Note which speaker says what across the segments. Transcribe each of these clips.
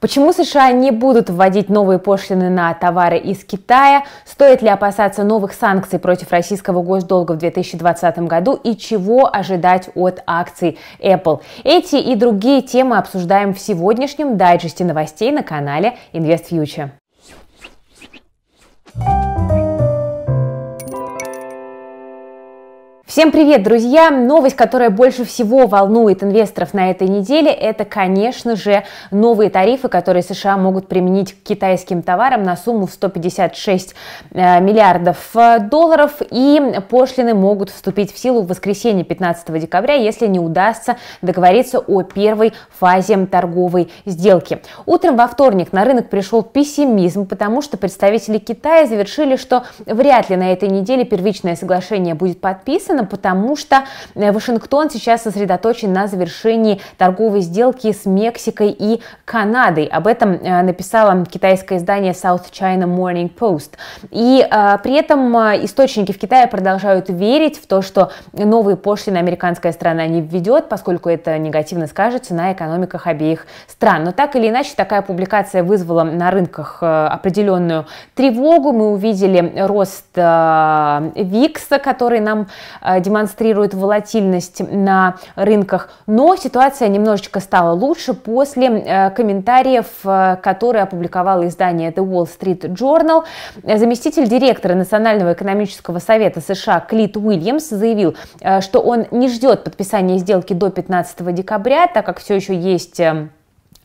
Speaker 1: Почему США не будут вводить новые пошлины на товары из Китая? Стоит ли опасаться новых санкций против российского госдолга в 2020 году? И чего ожидать от акций Apple? Эти и другие темы обсуждаем в сегодняшнем дайджесте новостей на канале InvestFuture. Всем привет, друзья! Новость, которая больше всего волнует инвесторов на этой неделе, это, конечно же, новые тарифы, которые США могут применить к китайским товарам на сумму в 156 э, миллиардов э, долларов, и пошлины могут вступить в силу в воскресенье 15 декабря, если не удастся договориться о первой фазе торговой сделки. Утром во вторник на рынок пришел пессимизм, потому что представители Китая завершили, что вряд ли на этой неделе первичное соглашение будет подписано, рано, потому что э, Вашингтон сейчас сосредоточен на завершении торговой сделки с Мексикой и Канадой. Об этом э, написала китайское издание South China Morning Post. И э, при этом источники в Китае продолжают верить в то, что новые пошлины американская страна не введет, поскольку это негативно скажется на экономиках обеих стран. Но так или иначе, такая публикация вызвала на рынках определенную тревогу. Мы увидели рост ВИКСа, который нам Э, демонстрирует волатильность на рынках, но ситуация немножечко стала лучше после э, комментариев, э, которые опубликовало издание The Wall Street Journal. Заместитель директора Национального экономического совета США Клит Уильямс заявил, что он не ждет подписания сделки до 15 декабря, так как все еще есть эм,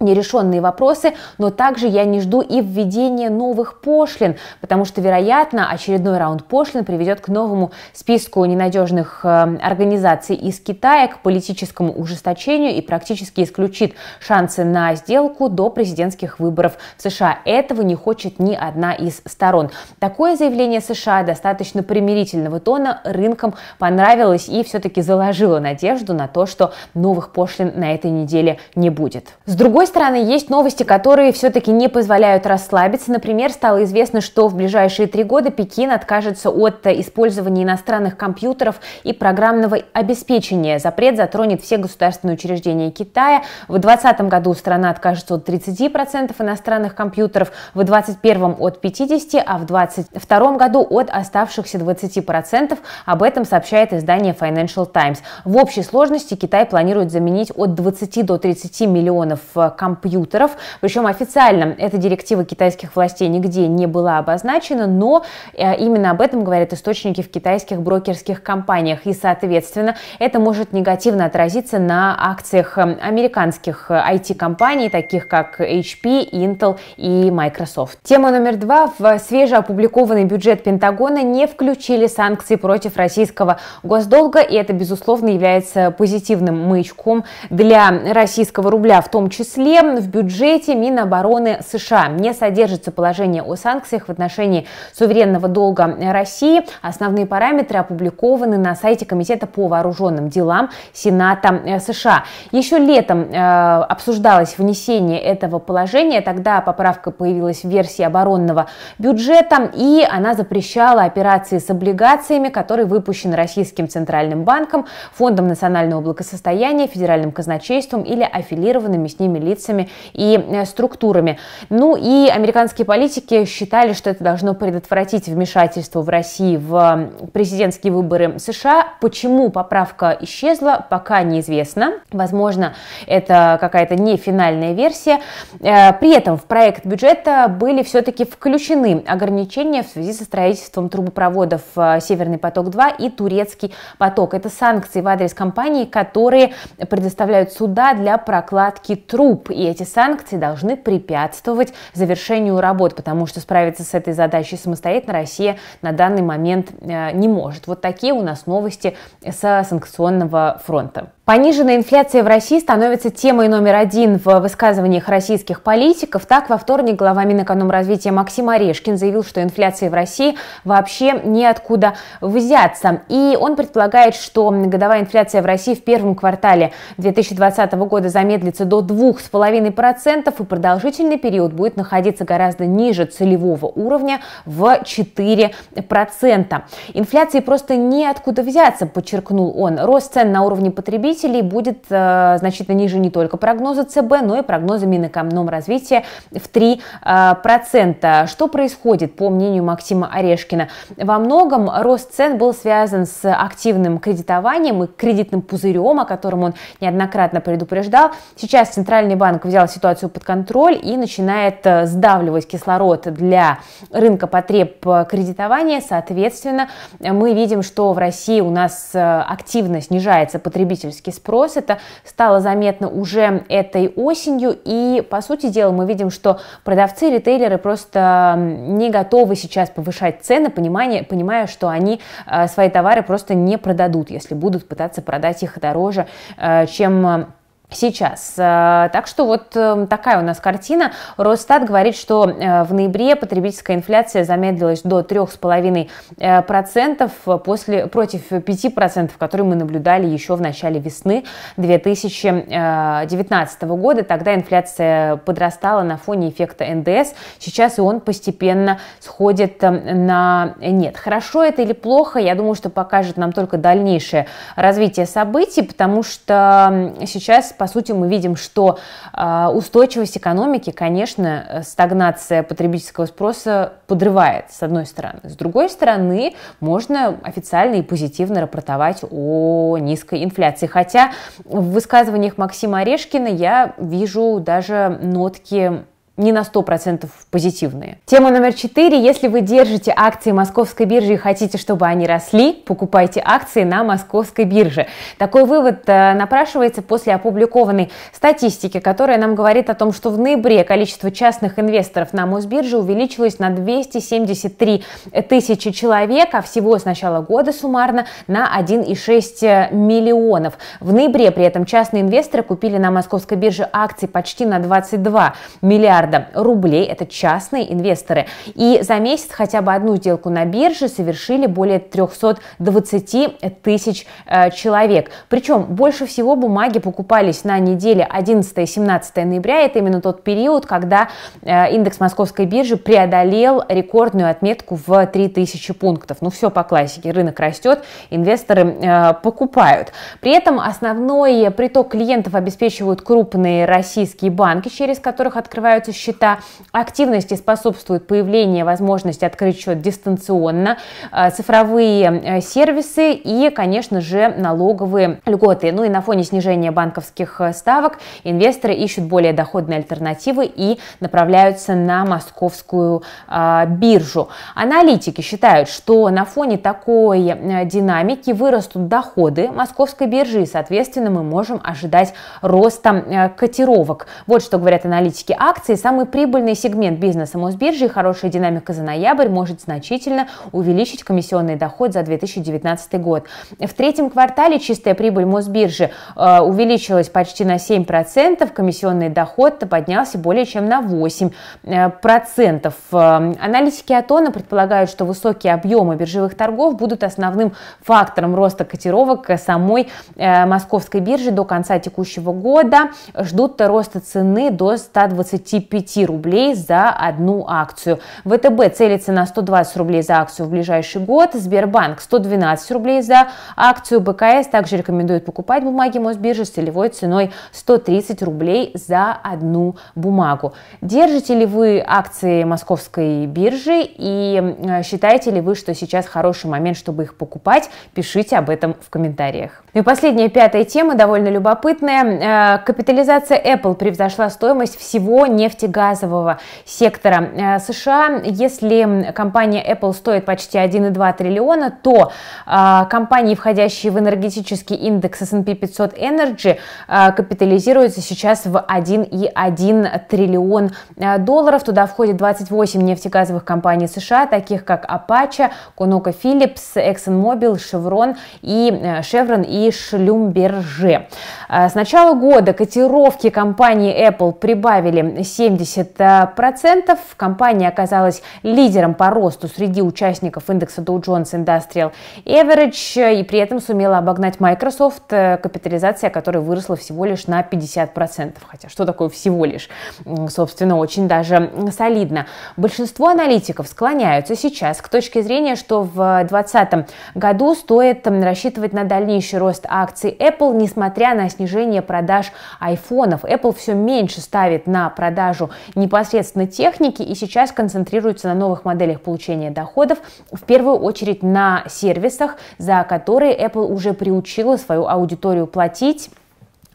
Speaker 1: нерешенные вопросы, но также я не жду и введения новых пошлин, потому что, вероятно, очередной раунд пошлин приведет к новому списку ненадежных э, организаций из Китая, к политическому ужесточению и практически исключит шансы на сделку до президентских выборов в США. Этого не хочет ни одна из сторон. Такое заявление США достаточно примирительного тона рынкам понравилось и все-таки заложило надежду на то, что новых пошлин на этой неделе не будет. С другой стороны, есть новости, которые все-таки не позволяют расслабиться. Например, стало известно, что в ближайшие три года Пекин откажется от использования иностранных компьютеров и программного обеспечения. Запрет затронет все государственные учреждения Китая. В 2020 году страна откажется от 30% иностранных компьютеров, в 2021 от 50%, а в 2022 году от оставшихся 20%. Об этом сообщает издание Financial Times. В общей сложности Китай планирует заменить от 20 до 30 миллионов компьютеров. Причем официально эта директива китайских властей нигде не была обозначена, но э, именно об этом говорят источники в китайских брокерских компаниях. И, соответственно, это может негативно отразиться на акциях э, американских IT-компаний, э, таких как HP, Intel и Microsoft. Тема номер два. В свежеопубликованный бюджет Пентагона не включили санкции против российского госдолга, и это, безусловно, является позитивным маячком для российского рубля в том числе числе в бюджете Минобороны США не содержится положение о санкциях в отношении суверенного долга России. Основные параметры опубликованы на сайте Комитета по вооруженным делам Сената э, США. Еще летом э, обсуждалось внесение этого положения, тогда поправка появилась в версии оборонного бюджета, и она запрещала операции с облигациями, которые выпущены Российским Центральным банком, Фондом национального благосостояния, Федеральным казначейством или аффилированными с ними лицами лицами и э, структурами. Ну и американские политики считали, что это должно предотвратить вмешательство в России в президентские выборы США. Почему поправка исчезла, пока неизвестно. Возможно, это какая-то не финальная версия. Э, при этом в проект бюджета были все-таки включены ограничения в связи со строительством трубопроводов э, «Северный поток-2» и «Турецкий поток». Это санкции в адрес компаний, которые предоставляют суда для прокладки труб и эти санкции должны препятствовать завершению работ, потому что справиться с этой задачей самостоятельно Россия на данный момент э, не может. Вот такие у нас новости со санкционного фронта. Пониженная инфляция в России становится темой номер один в высказываниях российских политиков. Так, во вторник глава Минэкономразвития Максим Орешкин заявил, что инфляции в России вообще неоткуда взяться. И он предполагает, что годовая инфляция в России в первом квартале 2020 года замедлится до 2,5% и продолжительный период будет находиться гораздо ниже целевого уровня в 4%. Инфляции просто неоткуда взяться, подчеркнул он. Рост цен на уровне потребителей потребителей будет э, значительно ниже не только прогноза ЦБ, но и прогноза развития в 3%. Э, что происходит, по мнению Максима Орешкина? Во многом рост цен был связан с активным кредитованием и кредитным пузырем, о котором он неоднократно предупреждал. Сейчас Центральный банк взял ситуацию под контроль и начинает э, сдавливать кислород для рынка потреб кредитования. Соответственно, мы видим, что в России у нас активно снижается потребительский всяческий спрос. Это а стало заметно уже этой осенью, и, по сути дела, мы видим, что продавцы, ритейлеры просто не готовы сейчас повышать цены, понимая, понимая что они а, свои товары просто не продадут, если будут пытаться продать их дороже, а, чем сейчас. Э, так что вот эм, такая у нас картина. Росстат говорит, что э, в ноябре потребительская инфляция замедлилась до 3,5% э, после, против 5%, которые мы наблюдали еще в начале весны 2019 года. Тогда инфляция подрастала на фоне эффекта НДС. Сейчас и он постепенно сходит на нет. Хорошо это или плохо, я думаю, что покажет нам только дальнейшее развитие событий, потому что сейчас по сути, мы видим, что а, устойчивость экономики, конечно, э, стагнация потребительского спроса подрывает, с одной стороны. С другой стороны, можно официально и позитивно рапортовать о низкой инфляции. Хотя в высказываниях Максима Орешкина я вижу даже нотки не на 100% позитивные. Тема номер 4. Если вы держите акции московской биржи и хотите, чтобы они росли, покупайте акции на московской бирже. Такой вывод э, напрашивается после опубликованной статистики, которая нам говорит о том, что в ноябре количество частных инвесторов на Мосбирже увеличилось на 273 тысячи человек, а всего с начала года суммарно на 1,6 э, миллионов. В ноябре при этом частные инвесторы купили на московской бирже акции почти на 22 миллиарда миллиарда рублей. Это частные инвесторы. И за месяц хотя бы одну сделку на бирже совершили более 320 э, тысяч э, человек. Причем больше всего бумаги покупались на неделе 11-17 ноября. Это именно тот период, когда э, индекс московской биржи преодолел рекордную отметку в 3000 пунктов. Ну все по классике. Рынок растет, инвесторы покупают. При этом основной приток клиентов обеспечивают крупные российские банки, через которых открываются счета. Активности способствует появлению возможности открыть счет дистанционно, э, цифровые э, сервисы и, конечно же, налоговые льготы. Ну и на фоне снижения банковских э, ставок инвесторы ищут более доходные альтернативы и направляются на московскую биржу. Аналитики считают, что на фоне такой динамики вырастут доходы московской биржи и, соответственно, мы можем ожидать роста котировок. Вот что говорят аналитики акции Самый прибыльный сегмент бизнеса Мосбиржи и хорошая динамика за ноябрь может значительно увеличить комиссионный доход за 2019 год. В третьем квартале чистая прибыль Мосбиржи э, увеличилась почти на 7%, комиссионный доход поднялся более чем на 8%. Э, э, аналитики Атона предполагают, что высокие объемы биржевых торгов будут основным фактором роста котировок самой э, московской биржи до конца текущего года. Ждут роста цены до 120 5 рублей за одну акцию. ВТБ э целится на 120 рублей за акцию в ближайший год, Сбербанк 112 рублей за акцию, БКС также рекомендует покупать бумаги Мосбиржи с целевой ценой 130 рублей за одну бумагу. Держите ли вы акции Московской биржи и э, считаете ли вы, что сейчас хороший момент, чтобы их покупать? Пишите об этом в комментариях. Ну и последняя, пятая тема, довольно любопытная. Э, капитализация Apple превзошла стоимость всего нефти нефтегазового сектора э, США. Если компания Apple стоит почти 1,2 триллиона, то э, компании, входящие в энергетический индекс S&P 500 Energy, э, капитализируются сейчас в 1,1 триллион долларов. Туда входит 28 нефтегазовых компаний США, таких как Apache, ConocoPhillips, Phillips, ExxonMobil, Chevron и Chevron и Schlumberger. С начала года котировки компании Apple прибавили 7 70%. Э, Компания оказалась лидером по росту среди участников индекса Dow Jones Industrial Average э, и при этом сумела обогнать Microsoft, э, капитализация которой выросла всего лишь на 50%. Хотя что такое всего лишь? Собственно, очень даже солидно. Большинство аналитиков склоняются сейчас к точке зрения, что в 2020 году стоит рассчитывать на дальнейший рост акций Apple, несмотря на снижение продаж айфонов. Apple все меньше ставит на продажу продажу непосредственно техники и сейчас концентрируются на новых моделях получения доходов, в первую очередь на сервисах, за которые Apple уже приучила свою аудиторию платить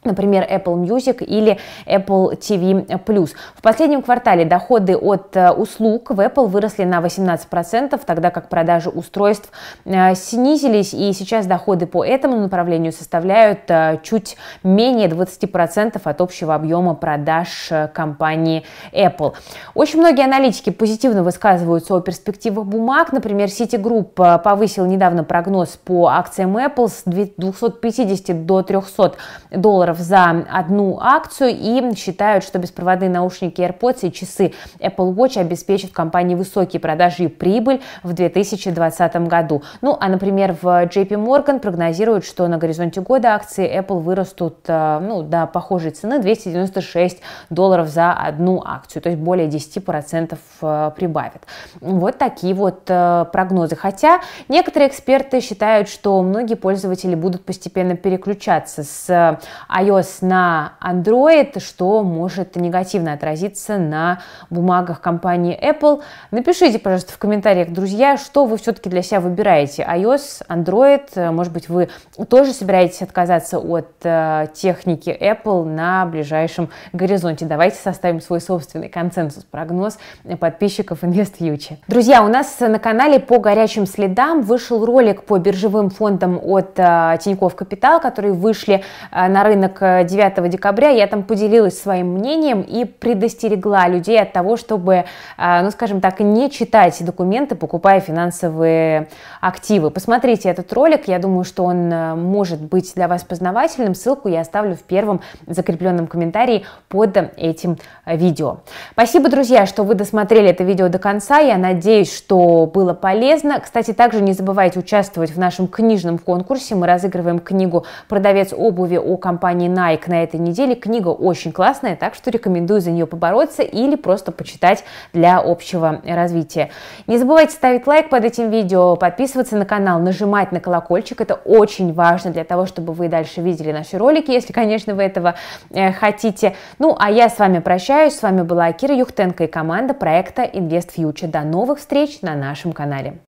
Speaker 1: например, Apple Music или Apple TV+. В последнем квартале доходы от э, услуг в Apple выросли на 18%, тогда как продажи устройств э, снизились, и сейчас доходы по этому направлению составляют э, чуть менее 20% от общего объема продаж компании Apple. Очень многие аналитики позитивно высказываются о перспективах бумаг, например, Citigroup повысил недавно прогноз по акциям Apple с 250 до 300 долларов долларов за одну акцию и считают, что беспроводные наушники AirPods и часы Apple Watch обеспечат компании высокие продажи и прибыль в 2020 году. Ну, а, например, в JP Morgan прогнозируют, что на горизонте года акции Apple вырастут э, ну, до похожей цены 296 долларов за одну акцию, то есть более 10% э, прибавит. Вот такие вот э, прогнозы. Хотя некоторые эксперты считают, что многие пользователи будут постепенно переключаться с iOS на Android, что может негативно отразиться на бумагах компании Apple. Напишите, пожалуйста, в комментариях, друзья, что вы все-таки для себя выбираете. iOS, Android, может быть, вы тоже собираетесь отказаться от э, техники Apple на ближайшем горизонте. Давайте составим свой собственный консенсус-прогноз подписчиков InvestFuture. Друзья, у нас на канале по горячим следам вышел ролик по биржевым фондам от э, Тинькофф Капитал, которые вышли э, на рынок рынок 9 э, декабря, я там поделилась своим мнением и предостерегла людей от того, чтобы, э, ну, скажем так, не читать документы, покупая финансовые активы. Посмотрите этот ролик, я думаю, что он э, может быть для вас познавательным. Ссылку я оставлю в первом закрепленном комментарии под этим видео. Спасибо, друзья, что вы досмотрели это видео до конца. Я надеюсь, что было полезно. Кстати, также не забывайте участвовать в нашем книжном конкурсе. Мы разыгрываем книгу «Продавец обуви» о компании издании Nike на этой неделе. Книга очень классная, так что рекомендую за нее побороться или просто почитать для общего развития. Не забывайте ставить лайк под этим видео, подписываться на канал, нажимать на колокольчик. Это очень важно для того, чтобы вы дальше видели наши ролики, если, конечно, вы этого э, хотите. Ну, а я с вами прощаюсь. С вами была Кира Юхтенко и команда проекта Invest Future. До новых встреч на нашем канале.